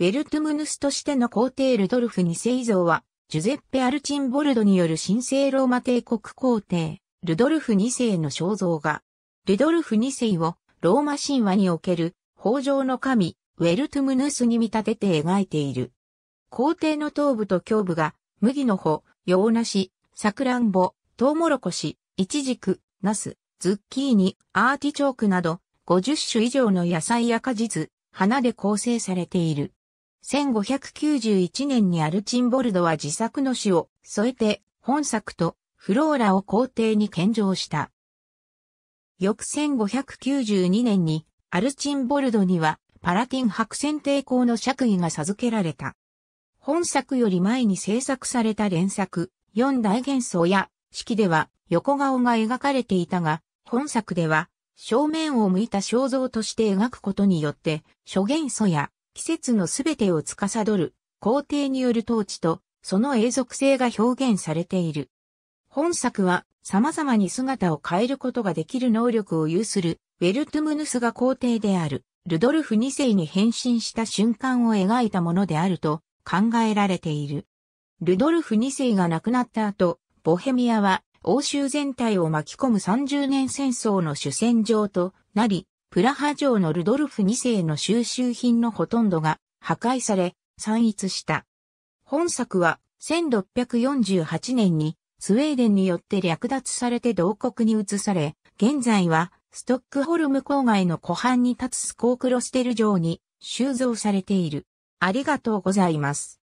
ウェルトゥムヌスとしての皇帝ルドルフ2世像は、ジュゼッペ・アルチンボルドによる神聖ローマ帝国皇帝、ルドルフ2世の肖像画。ルドルフ2世をローマ神話における法上の神、ウェルトゥムヌスに見立てて描いている。皇帝の頭部と胸部が、麦の穂、洋梨、桜んぼ、ンボ、トウモロコシ、イチジク、ナス、ズッキーニ、アーティチョークなど、50種以上の野菜や果実、花で構成されている。1591年にアルチンボルドは自作の詩を添えて本作とフローラを皇帝に献上した。翌1592年にアルチンボルドにはパラティン白線抵抗の爵位が授けられた。本作より前に制作された連作、四大幻想や式では横顔が描かれていたが、本作では正面を向いた肖像として描くことによって、諸元素や季節のすべてを司る皇帝による統治とその永続性が表現されている。本作は様々に姿を変えることができる能力を有するウェルトゥムヌスが皇帝であるルドルフ2世に変身した瞬間を描いたものであると考えられている。ルドルフ2世が亡くなった後、ボヘミアは欧州全体を巻き込む30年戦争の主戦場となり、プラハ城のルドルフ2世の収集品のほとんどが破壊され、散逸した。本作は1648年にスウェーデンによって略奪されて同国に移され、現在はストックホルム郊外の湖畔に立つスコークロステル城に収蔵されている。ありがとうございます。